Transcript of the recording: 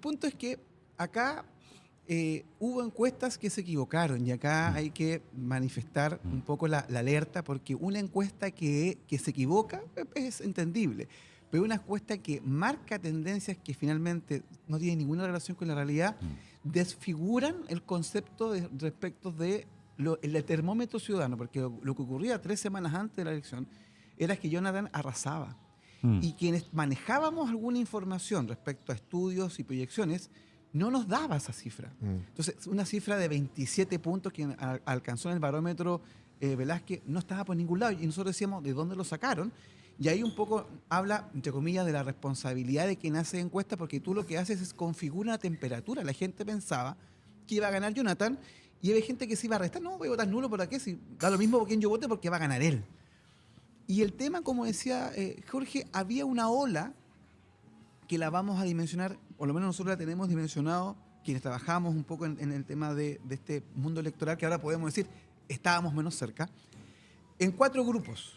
punto es que acá eh, hubo encuestas que se equivocaron y acá mm. hay que manifestar mm. un poco la, alerta porque una encuesta que, se equivoca eh, es entendible, pero una encuesta que marca tendencias que finalmente no tienen ninguna relación con la realidad mm. desfiguran el concepto de, respecto de el termómetro ciudadano, porque lo, lo que ocurría tres semanas antes de la elección era que Jonathan arrasaba Mm. y quienes manejábamos alguna información respecto a estudios y proyecciones, no nos daba esa cifra. Mm. Entonces, una cifra de 27 puntos que alcanzó en el barómetro eh, Velázquez no estaba por ningún lado. Y nosotros decíamos, ¿de dónde lo sacaron? Y ahí un poco habla, entre comillas, de la responsabilidad de quien hace encuesta, porque tú lo que haces es configurar la temperatura. La gente pensaba que iba a ganar Jonathan y había gente que se iba a restar. No, voy a votar nulo, ¿por qué? Si da lo mismo por quien yo vote, porque va a ganar él. Y el tema, como decía eh, Jorge, había una ola que la vamos a dimensionar, por lo menos nosotros la tenemos dimensionado, quienes trabajamos un poco en, el tema de, este mundo electoral, que ahora podemos decir, estábamos menos cerca, en cuatro grupos.